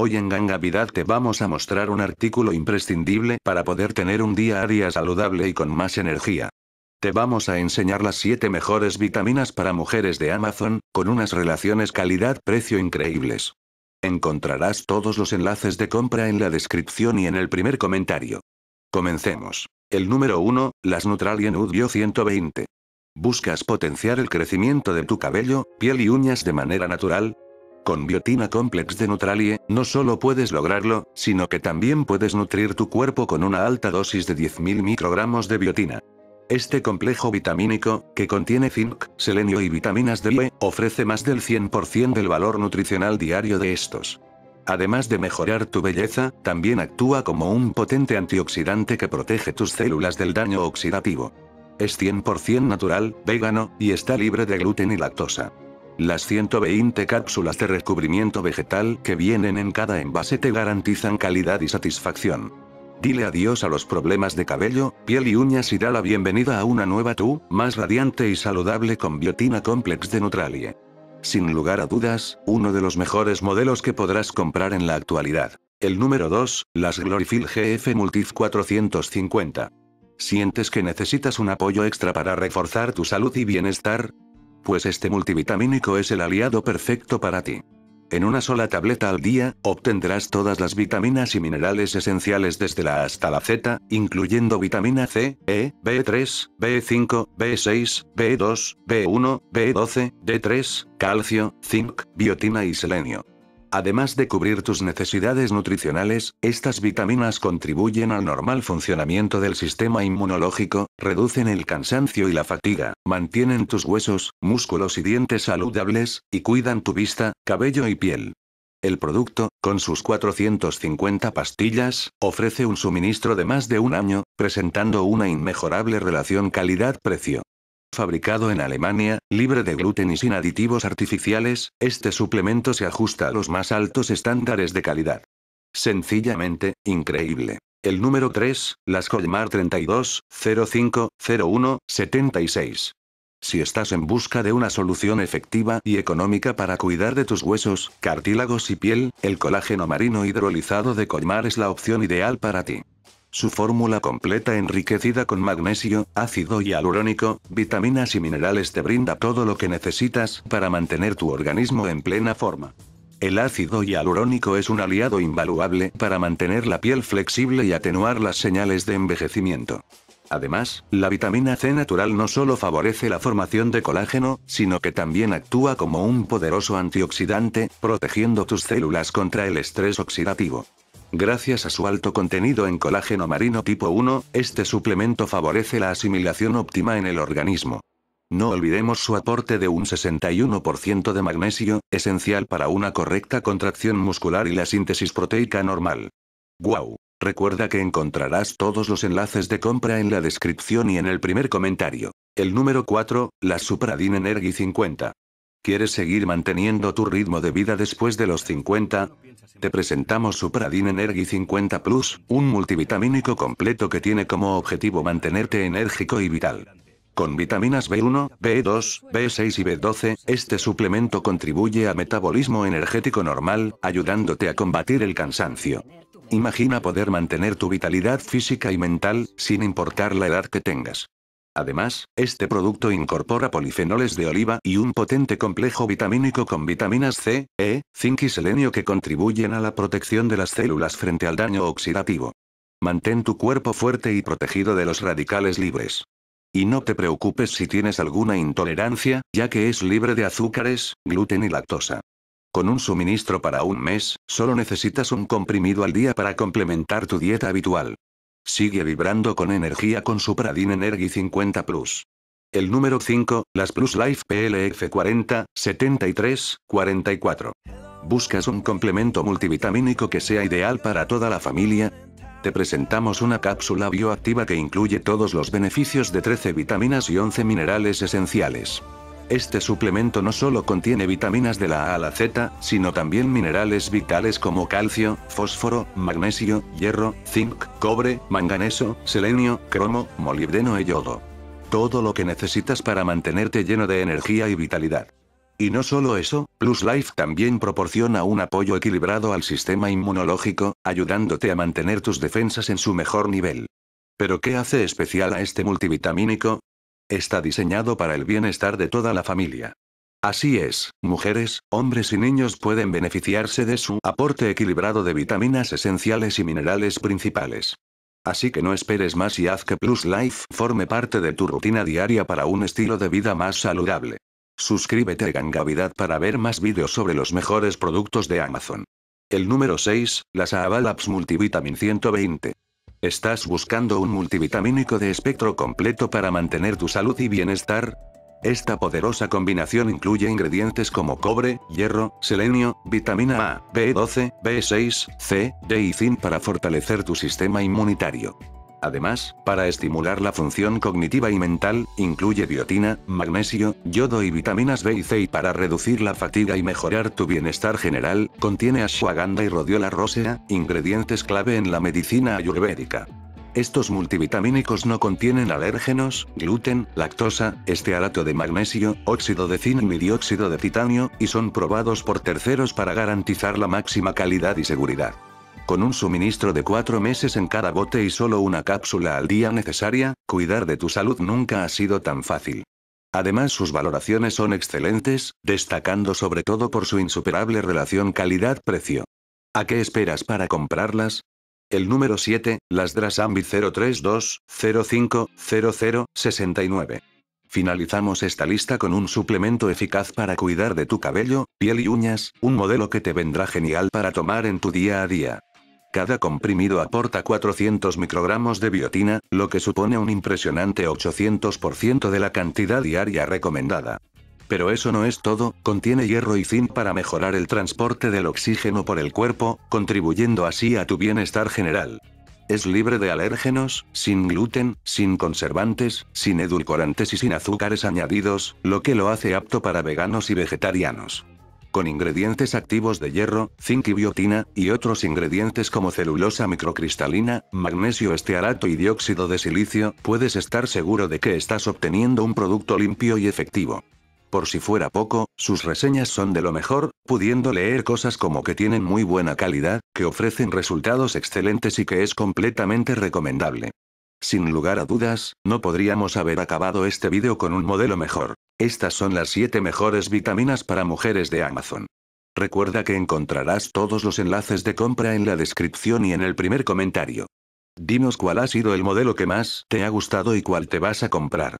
Hoy en Gangavidad te vamos a mostrar un artículo imprescindible para poder tener un día a día saludable y con más energía. Te vamos a enseñar las 7 mejores vitaminas para mujeres de Amazon, con unas relaciones calidad-precio increíbles. Encontrarás todos los enlaces de compra en la descripción y en el primer comentario. Comencemos. El número 1, las y Udio 120. ¿Buscas potenciar el crecimiento de tu cabello, piel y uñas de manera natural? Con Biotina Complex de Nutralie, no solo puedes lograrlo, sino que también puedes nutrir tu cuerpo con una alta dosis de 10.000 microgramos de biotina. Este complejo vitamínico, que contiene zinc, selenio y vitaminas D, B, ofrece más del 100% del valor nutricional diario de estos. Además de mejorar tu belleza, también actúa como un potente antioxidante que protege tus células del daño oxidativo. Es 100% natural, vegano, y está libre de gluten y lactosa. Las 120 cápsulas de recubrimiento vegetal que vienen en cada envase te garantizan calidad y satisfacción. Dile adiós a los problemas de cabello, piel y uñas y da la bienvenida a una nueva tú, más radiante y saludable con biotina complex de Neutralie. Sin lugar a dudas, uno de los mejores modelos que podrás comprar en la actualidad. El número 2, las Glorifil GF Multif 450. ¿Sientes que necesitas un apoyo extra para reforzar tu salud y bienestar? pues este multivitamínico es el aliado perfecto para ti. En una sola tableta al día, obtendrás todas las vitaminas y minerales esenciales desde la hasta la Z, incluyendo vitamina C, E, B3, B5, B6, B2, B1, B12, D3, calcio, zinc, biotina y selenio. Además de cubrir tus necesidades nutricionales, estas vitaminas contribuyen al normal funcionamiento del sistema inmunológico, reducen el cansancio y la fatiga, mantienen tus huesos, músculos y dientes saludables, y cuidan tu vista, cabello y piel. El producto, con sus 450 pastillas, ofrece un suministro de más de un año, presentando una inmejorable relación calidad-precio. Fabricado en Alemania, libre de gluten y sin aditivos artificiales, este suplemento se ajusta a los más altos estándares de calidad. Sencillamente, increíble. El número 3, las Colmar 32, 76. Si estás en busca de una solución efectiva y económica para cuidar de tus huesos, cartílagos y piel, el colágeno marino hidrolizado de Colmar es la opción ideal para ti. Su fórmula completa enriquecida con magnesio, ácido hialurónico, vitaminas y minerales te brinda todo lo que necesitas para mantener tu organismo en plena forma. El ácido hialurónico es un aliado invaluable para mantener la piel flexible y atenuar las señales de envejecimiento. Además, la vitamina C natural no solo favorece la formación de colágeno, sino que también actúa como un poderoso antioxidante, protegiendo tus células contra el estrés oxidativo. Gracias a su alto contenido en colágeno marino tipo 1, este suplemento favorece la asimilación óptima en el organismo. No olvidemos su aporte de un 61% de magnesio, esencial para una correcta contracción muscular y la síntesis proteica normal. ¡Guau! Recuerda que encontrarás todos los enlaces de compra en la descripción y en el primer comentario. El número 4, la Supradin Energy 50. ¿Quieres seguir manteniendo tu ritmo de vida después de los 50? Te presentamos Supradin Energy 50 Plus, un multivitamínico completo que tiene como objetivo mantenerte enérgico y vital. Con vitaminas B1, B2, B6 y B12, este suplemento contribuye a metabolismo energético normal, ayudándote a combatir el cansancio. Imagina poder mantener tu vitalidad física y mental, sin importar la edad que tengas. Además, este producto incorpora polifenoles de oliva y un potente complejo vitamínico con vitaminas C, E, zinc y selenio que contribuyen a la protección de las células frente al daño oxidativo. Mantén tu cuerpo fuerte y protegido de los radicales libres. Y no te preocupes si tienes alguna intolerancia, ya que es libre de azúcares, gluten y lactosa. Con un suministro para un mes, solo necesitas un comprimido al día para complementar tu dieta habitual. Sigue vibrando con energía con su Pradin Energy 50 Plus. El número 5, las Plus Life PLF 40, 73, 44. ¿Buscas un complemento multivitamínico que sea ideal para toda la familia? Te presentamos una cápsula bioactiva que incluye todos los beneficios de 13 vitaminas y 11 minerales esenciales. Este suplemento no solo contiene vitaminas de la A a la Z, sino también minerales vitales como calcio, fósforo, magnesio, hierro, zinc, cobre, manganeso, selenio, cromo, molibdeno y e yodo. Todo lo que necesitas para mantenerte lleno de energía y vitalidad. Y no solo eso, Plus Life también proporciona un apoyo equilibrado al sistema inmunológico, ayudándote a mantener tus defensas en su mejor nivel. ¿Pero qué hace especial a este multivitamínico? Está diseñado para el bienestar de toda la familia. Así es, mujeres, hombres y niños pueden beneficiarse de su aporte equilibrado de vitaminas esenciales y minerales principales. Así que no esperes más y haz que Plus Life forme parte de tu rutina diaria para un estilo de vida más saludable. Suscríbete a Gangavidad para ver más vídeos sobre los mejores productos de Amazon. El número 6, las Sahaba Multivitamin 120. ¿Estás buscando un multivitamínico de espectro completo para mantener tu salud y bienestar? Esta poderosa combinación incluye ingredientes como cobre, hierro, selenio, vitamina A, B12, B6, C, D y zinc para fortalecer tu sistema inmunitario. Además, para estimular la función cognitiva y mental, incluye biotina, magnesio, yodo y vitaminas B y C y para reducir la fatiga y mejorar tu bienestar general, contiene ashwagandha y rodiola rosea, ingredientes clave en la medicina ayurvédica. Estos multivitamínicos no contienen alérgenos, gluten, lactosa, estearato de magnesio, óxido de zinc y dióxido de titanio, y son probados por terceros para garantizar la máxima calidad y seguridad con un suministro de cuatro meses en cada bote y solo una cápsula al día necesaria, cuidar de tu salud nunca ha sido tan fácil. Además sus valoraciones son excelentes, destacando sobre todo por su insuperable relación calidad-precio. ¿A qué esperas para comprarlas? El número 7, las Drasambi 032 05 Finalizamos esta lista con un suplemento eficaz para cuidar de tu cabello, piel y uñas, un modelo que te vendrá genial para tomar en tu día a día. Cada comprimido aporta 400 microgramos de biotina, lo que supone un impresionante 800% de la cantidad diaria recomendada. Pero eso no es todo, contiene hierro y zinc para mejorar el transporte del oxígeno por el cuerpo, contribuyendo así a tu bienestar general. Es libre de alérgenos, sin gluten, sin conservantes, sin edulcorantes y sin azúcares añadidos, lo que lo hace apto para veganos y vegetarianos con ingredientes activos de hierro, zinc y biotina, y otros ingredientes como celulosa microcristalina, magnesio estearato y dióxido de silicio, puedes estar seguro de que estás obteniendo un producto limpio y efectivo. Por si fuera poco, sus reseñas son de lo mejor, pudiendo leer cosas como que tienen muy buena calidad, que ofrecen resultados excelentes y que es completamente recomendable. Sin lugar a dudas, no podríamos haber acabado este vídeo con un modelo mejor. Estas son las 7 mejores vitaminas para mujeres de Amazon. Recuerda que encontrarás todos los enlaces de compra en la descripción y en el primer comentario. Dinos cuál ha sido el modelo que más te ha gustado y cuál te vas a comprar.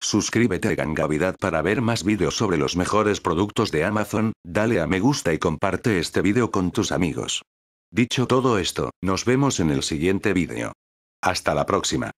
Suscríbete a Gangavidad para ver más vídeos sobre los mejores productos de Amazon, dale a me gusta y comparte este vídeo con tus amigos. Dicho todo esto, nos vemos en el siguiente vídeo hasta la próxima